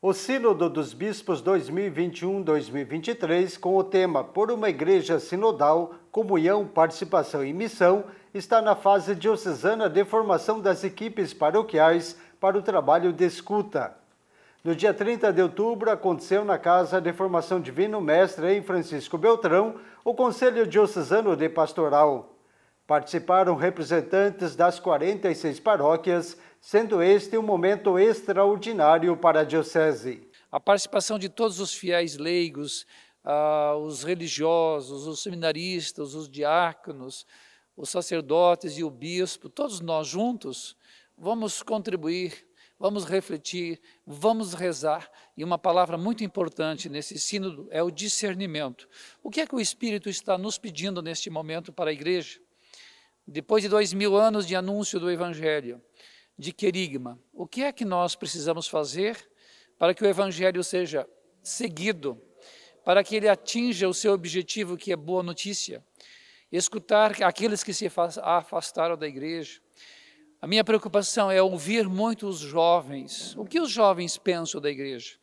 O Sínodo dos Bispos 2021-2023, com o tema Por uma Igreja Sinodal, Comunhão, Participação e Missão, está na fase diocesana de formação das equipes paroquiais para o trabalho de escuta. No dia 30 de outubro, aconteceu na Casa de Formação Divino Mestre em Francisco Beltrão o Conselho Diocesano de Pastoral. Participaram representantes das 46 paróquias, sendo este um momento extraordinário para a Diocese. A participação de todos os fiéis leigos, ah, os religiosos, os seminaristas, os diáconos, os sacerdotes e o bispo, todos nós juntos, vamos contribuir vamos refletir, vamos rezar. E uma palavra muito importante nesse sínodo é o discernimento. O que é que o Espírito está nos pedindo neste momento para a igreja? depois de dois mil anos de anúncio do Evangelho, de querigma, o que é que nós precisamos fazer para que o Evangelho seja seguido, para que ele atinja o seu objetivo, que é boa notícia? Escutar aqueles que se afastaram da igreja. A minha preocupação é ouvir muito os jovens. O que os jovens pensam da igreja,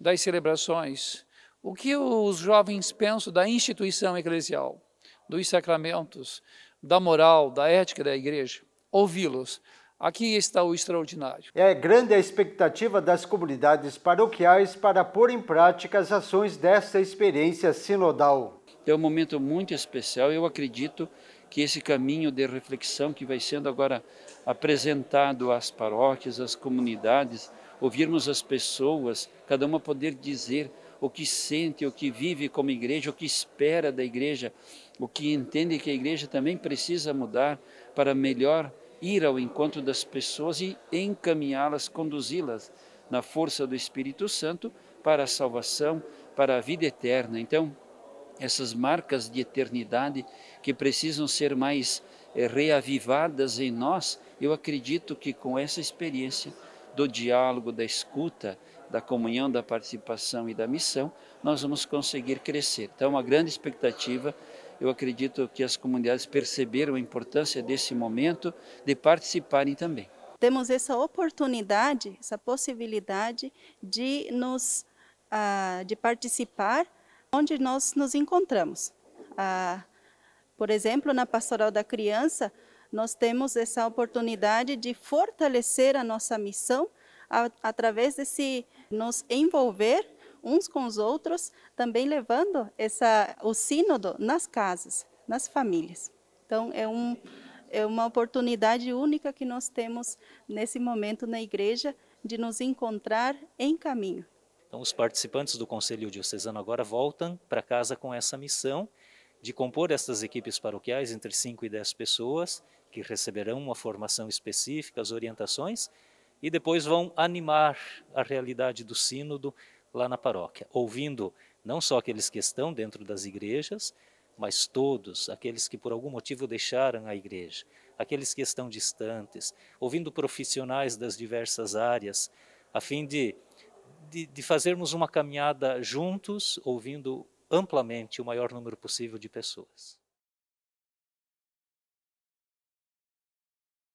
das celebrações? O que os jovens pensam da instituição eclesial? dos sacramentos, da moral, da ética da igreja, ouvi-los. Aqui está o extraordinário. É grande a expectativa das comunidades paroquiais para pôr em prática as ações desta experiência sinodal. É um momento muito especial. Eu acredito que esse caminho de reflexão que vai sendo agora apresentado às paróquias, às comunidades, ouvirmos as pessoas, cada uma poder dizer o que sente, o que vive como igreja, o que espera da igreja, o que entende que a igreja também precisa mudar para melhor ir ao encontro das pessoas e encaminhá-las, conduzi-las na força do Espírito Santo para a salvação, para a vida eterna. Então, essas marcas de eternidade que precisam ser mais eh, reavivadas em nós, eu acredito que com essa experiência do diálogo, da escuta, da comunhão, da participação e da missão, nós vamos conseguir crescer. Então, é uma grande expectativa. Eu acredito que as comunidades perceberam a importância desse momento de participarem também. Temos essa oportunidade, essa possibilidade de nos ah, de participar onde nós nos encontramos. Ah, por exemplo, na Pastoral da Criança, nós temos essa oportunidade de fortalecer a nossa missão através desse nos envolver uns com os outros, também levando essa, o sínodo nas casas, nas famílias. Então, é, um, é uma oportunidade única que nós temos nesse momento na igreja de nos encontrar em caminho. Então, os participantes do Conselho Diocesano agora voltam para casa com essa missão de compor essas equipes paroquiais entre 5 e 10 pessoas que receberão uma formação específica, as orientações e depois vão animar a realidade do sínodo lá na paróquia, ouvindo não só aqueles que estão dentro das igrejas, mas todos aqueles que por algum motivo deixaram a igreja, aqueles que estão distantes, ouvindo profissionais das diversas áreas, a fim de, de, de fazermos uma caminhada juntos, ouvindo amplamente o maior número possível de pessoas.